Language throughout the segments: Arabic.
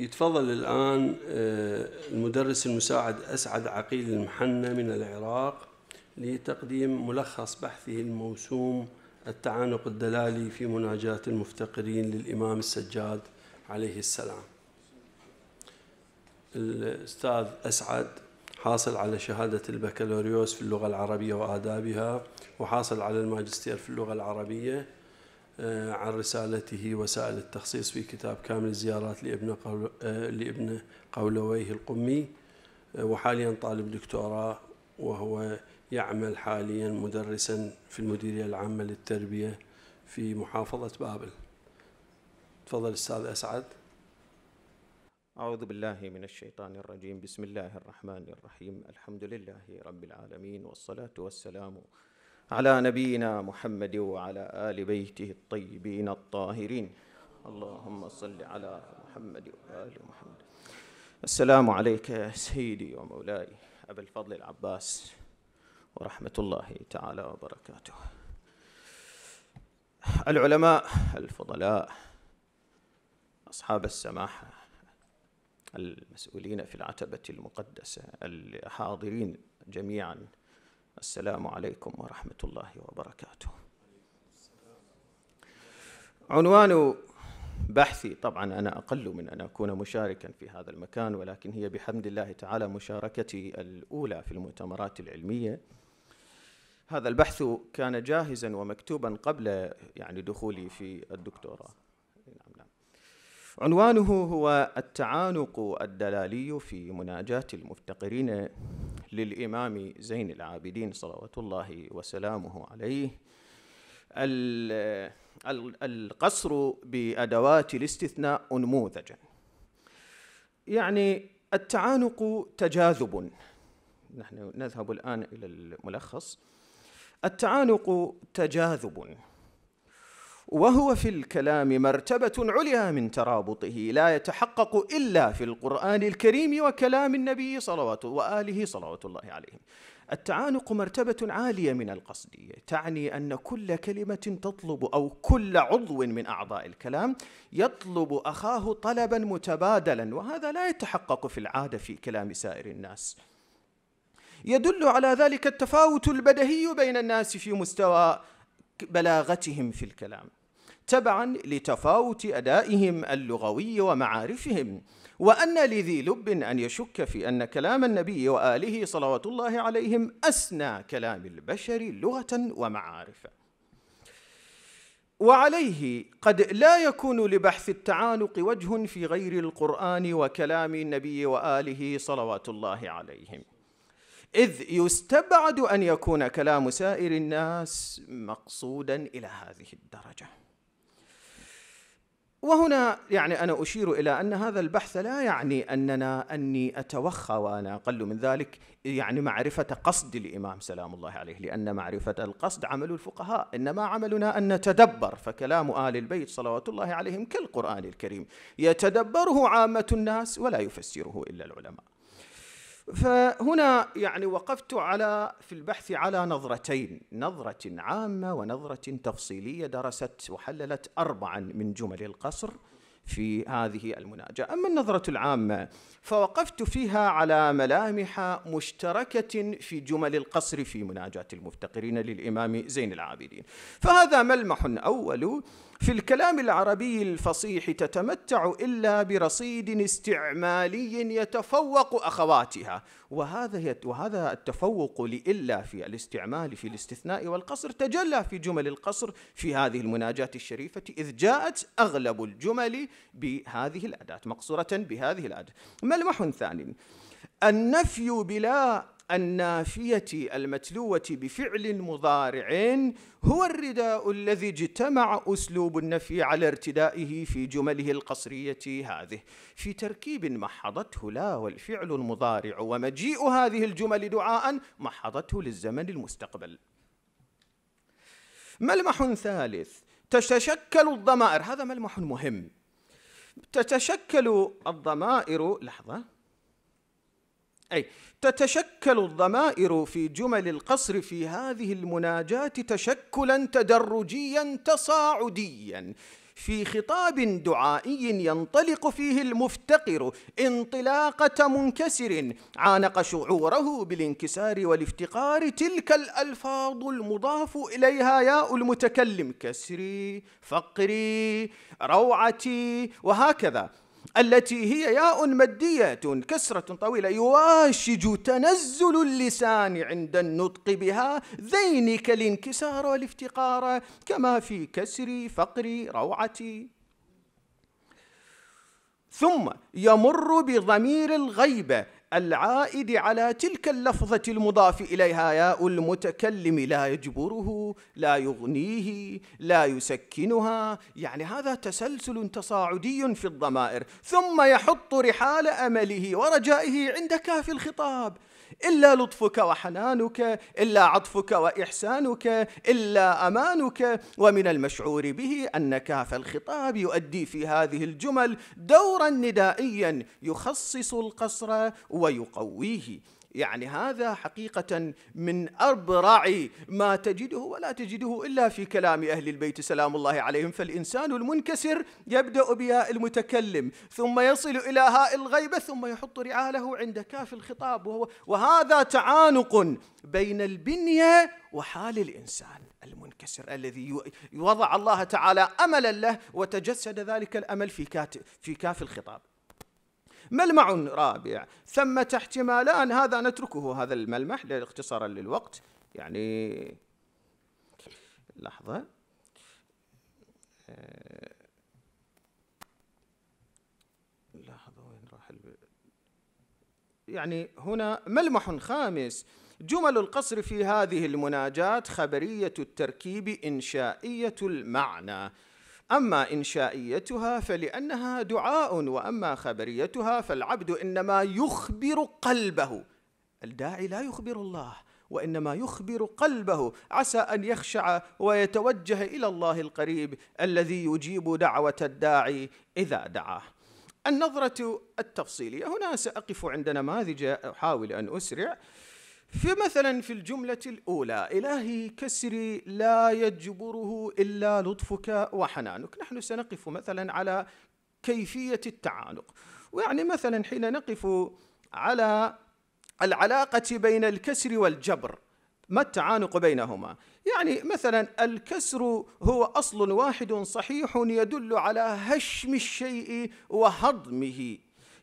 يتفضل الآن آه، المدرس المساعد أسعد عقيل المحنى من العراق لتقديم ملخص بحثه الموسوم التعانق الدلالي في مناجاة المفتقرين للإمام السجاد عليه السلام الأستاذ أسعد حاصل على شهادة البكالوريوس في اللغة العربية وآدابها وحاصل على الماجستير في اللغة العربية آه، عن رسالته وسائل التخصيص في كتاب كامل الزيارات لابن قول آه، لابن قولويه القمي آه، وحاليا طالب دكتوراه وهو يعمل حاليا مدرسا في المديريه العامه للتربيه في محافظه بابل. تفضل استاذ اسعد. أعوذ بالله من الشيطان الرجيم بسم الله الرحمن الرحيم الحمد لله رب العالمين والصلاة والسلام على نبينا محمد وعلى آل بيته الطيبين الطاهرين اللهم صل على محمد وآل محمد السلام عليك يا سيدي ومولاي أبا الفضل العباس ورحمة الله تعالى وبركاته العلماء الفضلاء أصحاب السماحة المسؤولين في العتبة المقدسة الحاضرين جميعا السلام عليكم ورحمة الله وبركاته عنوان بحثي طبعا أنا أقل من أن أكون مشاركا في هذا المكان ولكن هي بحمد الله تعالى مشاركتي الأولى في المؤتمرات العلمية هذا البحث كان جاهزا ومكتوبا قبل يعني دخولي في الدكتوراه عنوانه هو التعانق الدلالي في مناجاة المفتقرين للإمام زين العابدين صلوات الله وسلامه عليه القصر بأدوات الاستثناء نموذجا يعني التعانق تجاذب نحن نذهب الآن إلى الملخص التعانق تجاذب وهو في الكلام مرتبة عليا من ترابطه لا يتحقق إلا في القرآن الكريم وكلام النبي صلوات وآله صلوات الله عليهم التعانق مرتبة عالية من القصدية تعني أن كل كلمة تطلب أو كل عضو من أعضاء الكلام يطلب أخاه طلبا متبادلا وهذا لا يتحقق في العادة في كلام سائر الناس يدل على ذلك التفاوت البدهي بين الناس في مستوى بلاغتهم في الكلام تبعا لتفاوت ادائهم اللغوي ومعارفهم وان لذي لب ان يشك في ان كلام النبي واله صلوات الله عليهم اسنى كلام البشر لغه ومعارف وعليه قد لا يكون لبحث التعانق وجه في غير القران وكلام النبي واله صلوات الله عليهم اذ يستبعد ان يكون كلام سائر الناس مقصودا الى هذه الدرجه وهنا يعني انا اشير الى ان هذا البحث لا يعني اننا اني اتوخى وانا اقل من ذلك يعني معرفه قصد الامام سلام الله عليه لان معرفه القصد عمل الفقهاء انما عملنا ان نتدبر فكلام ال البيت صلوات الله عليهم كالقران الكريم يتدبره عامه الناس ولا يفسره الا العلماء فهنا يعني وقفت على في البحث على نظرتين نظرة عامة ونظرة تفصيلية درست وحللت أربعا من جمل القصر في هذه المناجاة أما النظرة العامة فوقفت فيها على ملامح مشتركة في جمل القصر في مناجاة المفتقرين للإمام زين العابدين فهذا ملمح أول في الكلام العربي الفصيح تتمتع إلا برصيد استعمالي يتفوق أخواتها وهذا وهذا التفوق لإلا في الاستعمال في الاستثناء والقصر تجلى في جمل القصر في هذه المناجاة الشريفة إذ جاءت أغلب الجمل بهذه الأداة مقصورة بهذه الأداة ملمح ثاني النفي بلا النافية المتلوة بفعل مضارع هو الرداء الذي اجتمع أسلوب النفي على ارتدائه في جمله القصرية هذه في تركيب محضته لا والفعل المضارع ومجيء هذه الجمل دعاء محضته للزمن المستقبل ملمح ثالث تتشكل الضمائر هذا ملمح مهم تتشكل الضمائر لحظة أي تتشكل الضمائر في جمل القصر في هذه المناجاة تشكلا تدرجيا تصاعديا في خطاب دعائي ينطلق فيه المفتقر انطلاقة منكسر عانق شعوره بالانكسار والافتقار تلك الألفاظ المضاف إليها ياء المتكلم كسري فقري روعتي وهكذا التي هي ياء مدية كسرة طويلة يواشج تنزل اللسان عند النطق بها ذينك الانكسار والافتقار كما في كسري فقري روعتي ثم يمر بضمير الغيبة العائد على تلك اللفظة المضاف إليها ياء المتكلم لا يجبره لا يغنيه لا يسكنها يعني هذا تسلسل تصاعدي في الضمائر ثم يحط رحال أمله ورجائه عند كاف الخطاب إلا لطفك وحنانك إلا عطفك وإحسانك إلا أمانك ومن المشعور به أن كاف الخطاب يؤدي في هذه الجمل دورا ندائيا يخصص القصر ويقويه يعني هذا حقيقة من أبرع ما تجده ولا تجده إلا في كلام أهل البيت سلام الله عليهم فالإنسان المنكسر يبدأ بياء المتكلم ثم يصل إلى هاء الغيبة ثم يحط رعاله عند كاف الخطاب وهو وهذا تعانق بين البنية وحال الإنسان المنكسر الذي وضع الله تعالى أملا له وتجسد ذلك الأمل في, في كاف الخطاب ملمع رابع ثمة احتمالان هذا نتركه هذا الملمح اختصارا للوقت يعني لحظة آه، لحظة وين راح يعني هنا ملمح خامس جمل القصر في هذه المناجات خبرية التركيب إنشائية المعنى أما إنشائيتها فلأنها دعاء وأما خبريتها فالعبد إنما يخبر قلبه الداعي لا يخبر الله وانما يخبر قلبه عسى ان يخشع ويتوجه الى الله القريب الذي يجيب دعوه الداعي اذا دعاه. النظره التفصيليه هنا ساقف عند نماذج احاول ان اسرع فمثلا في الجملة الأولى إلهي كسري لا يجبره إلا لطفك وحنانك نحن سنقف مثلا على كيفية التعانق ويعني مثلا حين نقف على العلاقة بين الكسر والجبر ما التعانق بينهما؟ يعني مثلا الكسر هو اصل واحد صحيح يدل على هشم الشيء وهضمه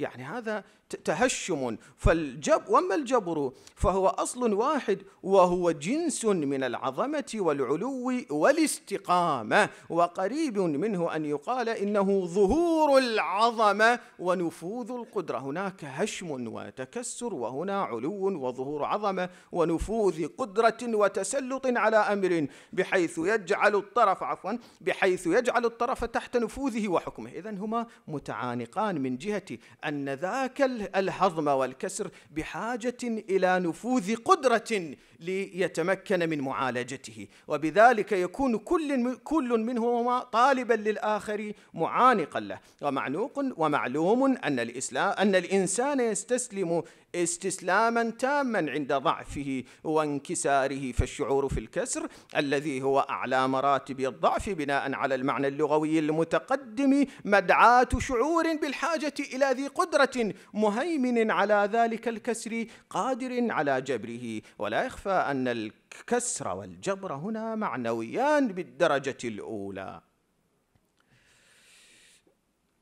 يعني هذا تهشم فالجب وما الجبر فهو أصل واحد وهو جنس من العظمة والعلو والاستقامة وقريب منه أن يقال إنه ظهور العظمة ونفوذ القدرة هناك هشم وتكسر وهنا علو وظهور عظمة ونفوذ قدرة وتسلط على أمر بحيث يجعل الطرف عفوا بحيث يجعل الطرف تحت نفوذه وحكمه إذا هما متعانقان من جهة أن ذاك الهضم والكسر بحاجة إلى نفوذ قدرة ليتمكن من معالجته وبذلك يكون كل, كل منهما طالبا للآخر معانقا له ومعنوق ومعلوم أن, الإسلام أن الإنسان يستسلم استسلاما تاما عند ضعفه وانكساره فالشعور في الكسر الذي هو أعلى مراتب الضعف بناء على المعنى اللغوي المتقدم مدعاة شعور بالحاجة إلى ذي قدرة مهيمن على ذلك الكسر قادر على جبره ولا يخفى أن الكسر والجبر هنا معنويان بالدرجة الأولى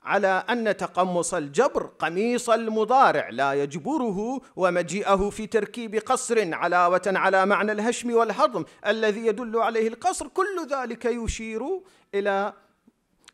على أن تقمص الجبر قميص المضارع لا يجبره ومجيئه في تركيب قصر علاوة على معنى الهشم والهضم الذي يدل عليه القصر كل ذلك يشير إلى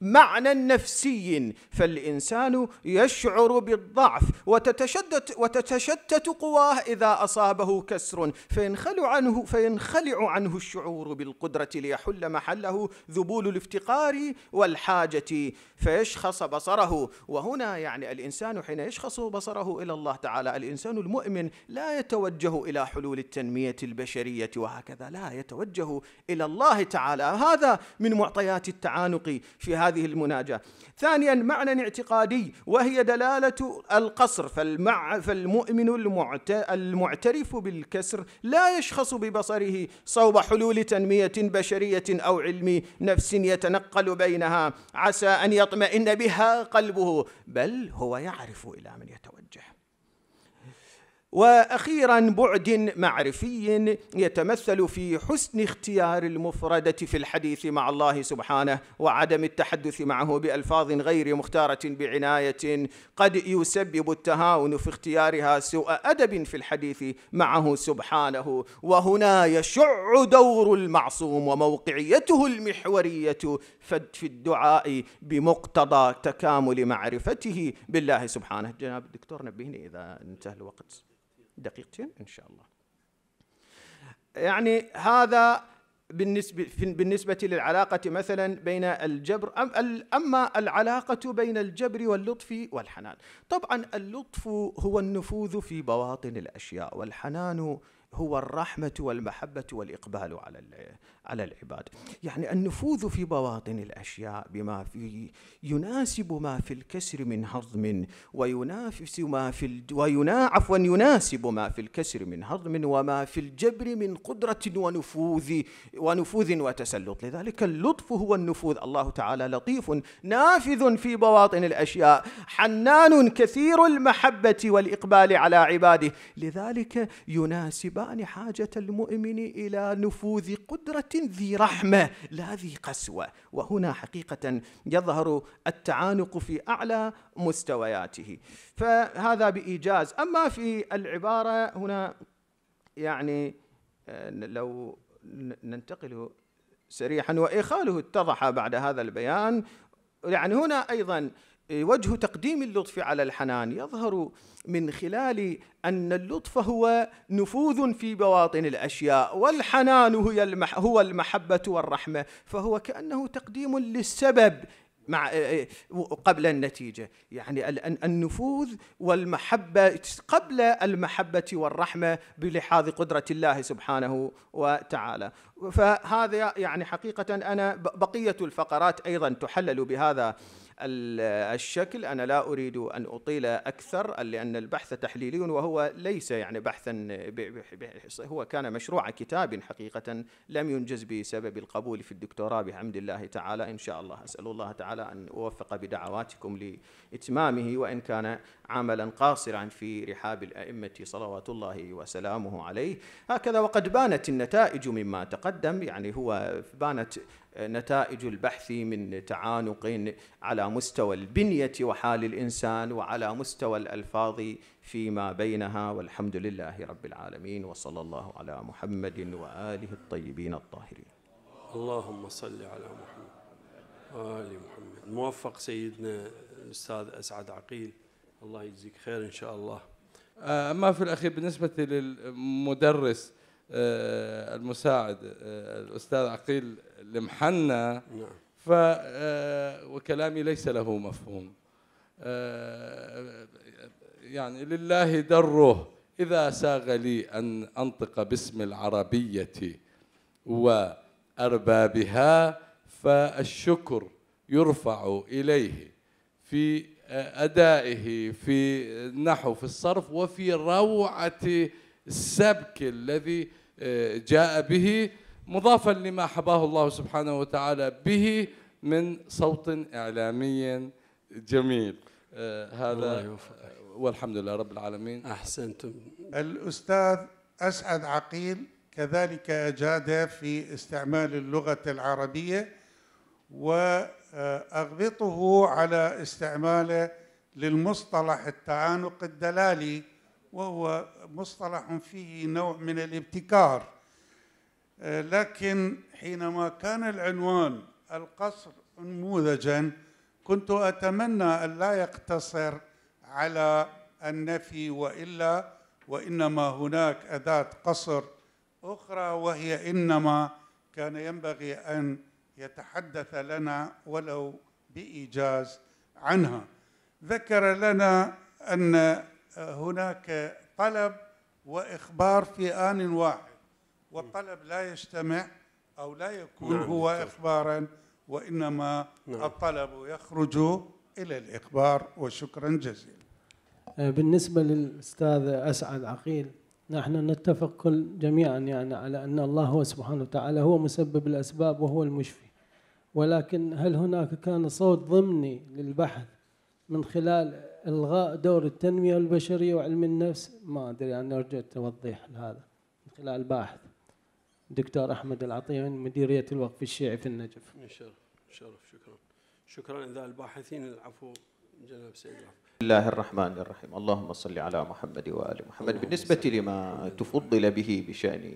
معنى نفسي فالإنسان يشعر بالضعف وتتشدت, وتتشتت قواه إذا أصابه كسر فينخلع عنه, فينخلع عنه الشعور بالقدرة ليحل محله ذبول الافتقار والحاجة فيشخص بصره وهنا يعني الإنسان حين يشخص بصره إلى الله تعالى الإنسان المؤمن لا يتوجه إلى حلول التنمية البشرية وهكذا لا يتوجه إلى الله تعالى هذا من معطيات التعانق في هذا هذه المناجاة ثانيا معنى اعتقادي وهي دلالة القصر فالمع فالمؤمن المعت... المعترف بالكسر لا يشخص ببصره صوب حلول تنمية بشرية أو علم نفس يتنقل بينها عسى أن يطمئن بها قلبه بل هو يعرف إلى من يتوجه واخيرا بعد معرفي يتمثل في حسن اختيار المفرده في الحديث مع الله سبحانه وعدم التحدث معه بالفاظ غير مختاره بعنايه قد يسبب التهاون في اختيارها سوء ادب في الحديث معه سبحانه وهنا يشع دور المعصوم وموقعيته المحوريه في الدعاء بمقتضى تكامل معرفته بالله سبحانه جناب الدكتور نبهني اذا انتهى الوقت دقيقتين ان شاء الله يعني هذا بالنسبة بالنسبة للعلاقة مثلا بين الجبر أما العلاقة بين الجبر واللطف والحنان طبعا اللطف هو النفوذ في بواطن الأشياء والحنان هو الرحمة والمحبة والإقبال على على العباد يعني النفوذ في بواطن الأشياء بما في يناسب ما في الكسر من هضم وينافس ما في ال... وينا عفوا يناسب ما في الكسر من هضم وما في الجبر من قدرة ونفوذ ونفوذ وتسلط لذلك اللطف هو النفوذ الله تعالى لطيف نافذ في بواطن الأشياء حنان كثير المحبة والإقبال على عباده لذلك يناسبان حاجة المؤمن إلى نفوذ قدرة ذي رحمه لا ذي قسوه وهنا حقيقه يظهر التعانق في اعلى مستوياته فهذا بايجاز اما في العباره هنا يعني آه، لو ننتقل سريعا وإخاله اتضح بعد هذا البيان يعني هنا أيضا إيه، وجه تقديم اللطف على الحنان يظهر من خلال أن اللطف هو نفوذ في بواطن الأشياء والحنان هي المح هو المحبة والرحمة فهو كأنه تقديم للسبب مع إيه، إيه، قبل النتيجة يعني النفوذ والمحبة قبل المحبة والرحمة بلحاظ قدرة الله سبحانه وتعالى فهذا يعني حقيقة أنا بقية الفقرات أيضا تحلل بهذا الشكل أنا لا أريد أن أطيل أكثر لأن البحث تحليلي وهو ليس يعني بحثا هو كان مشروع كتاب حقيقة لم ينجز بسبب القبول في الدكتوراه بحمد الله تعالى إن شاء الله أسأل الله تعالى أن أوفق بدعواتكم لإتمامه وإن كان عملا قاصرا في رحاب الأئمة صلوات الله وسلامه عليه هكذا وقد بانت النتائج مما تقدم يعني هو بانت نتائج البحث من تعانق على مستوى البنية وحال الإنسان وعلى مستوى الألفاظ فيما بينها والحمد لله رب العالمين وصلى الله على محمد وآله الطيبين الطاهرين اللهم صل على محمد وآل محمد موفق سيدنا الأستاذ أسعد عقيل الله يجزيك خير إن شاء الله أما آه، في الأخير بالنسبة للمدرس آه، المساعد آه، الأستاذ عقيل المحنى نعم. ف آه، وكلامي ليس له مفهوم يعني لله دره إذا ساغ لي أن أنطق باسم العربية وأربابها فالشكر يرفع إليه في أدائه في النحو في الصرف وفي روعة السبك الذي آه، جاء به مضافا لما حباه الله سبحانه وتعالى به من صوت إعلامي جميل آه، هذا والحمد لله رب العالمين أحسنتم الأستاذ أسعد عقيل كذلك أجاد في استعمال اللغة العربية وأغبطه على استعماله للمصطلح التعانق الدلالي وهو مصطلح فيه نوع من الابتكار آه، لكن حينما كان العنوان القصر نموذجا كنت اتمنى ان لا يقتصر على النفي والا وانما هناك اداه قصر اخرى وهي انما كان ينبغي ان يتحدث لنا ولو بايجاز عنها ذكر لنا ان هناك طلب واخبار في ان واحد والطلب لا يجتمع او لا يكون نعم هو اخبارا وانما نعم. الطلب يخرج الى الاخبار وشكرا جزيلا. آه، بالنسبه للاستاذ اسعد عقيل نحن نتفق كل جميعا يعني على ان الله هو سبحانه وتعالى هو مسبب الاسباب وهو المشفي. ولكن هل هناك كان صوت ضمني للبحث من خلال الغاء دور التنميه البشريه وعلم النفس ما ادري انا ارجو توضيح لهذا من خلال الباحث دكتور احمد العطيه من مديريه الوقف الشيعي في النجف. شرف شرف شكرا. شكرا اذا الباحثين العفو جناب سيد بسم الله الرحمن الرحيم، اللهم صل على محمد وال محمد، بالنسبه لما تفضل به بشان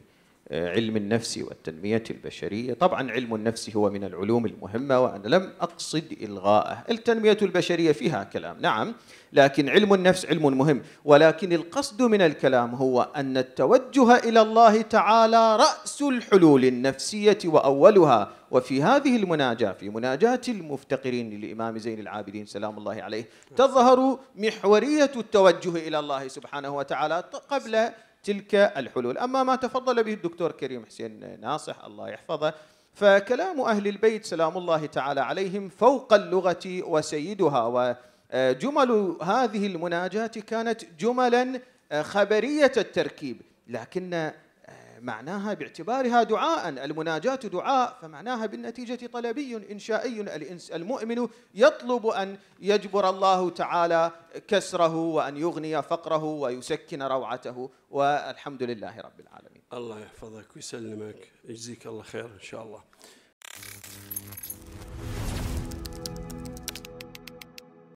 علم النفس والتنمية البشرية طبعا علم النفس هو من العلوم المهمة وأنا لم أقصد إلغاءه التنمية البشرية فيها كلام نعم لكن علم النفس علم مهم ولكن القصد من الكلام هو أن التوجه إلى الله تعالى رأس الحلول النفسية وأولها وفي هذه المناجاة في مناجاة المفتقرين للإمام زين العابدين سلام الله عليه تظهر محورية التوجه إلى الله سبحانه وتعالى قبل تلك الحلول أما ما تفضل به الدكتور كريم حسين ناصح الله يحفظه فكلام أهل البيت سلام الله تعالى عليهم فوق اللغة وسيدها وجمل هذه المناجاة كانت جملا خبرية التركيب لكن معناها باعتبارها دعاء المناجاة دعاء فمعناها بالنتيجة طلبي إنشائي الإنس المؤمن يطلب أن يجبر الله تعالى كسره وأن يغني فقره ويسكن روعته والحمد لله رب العالمين الله يحفظك ويسلمك يجزيك الله خير إن شاء الله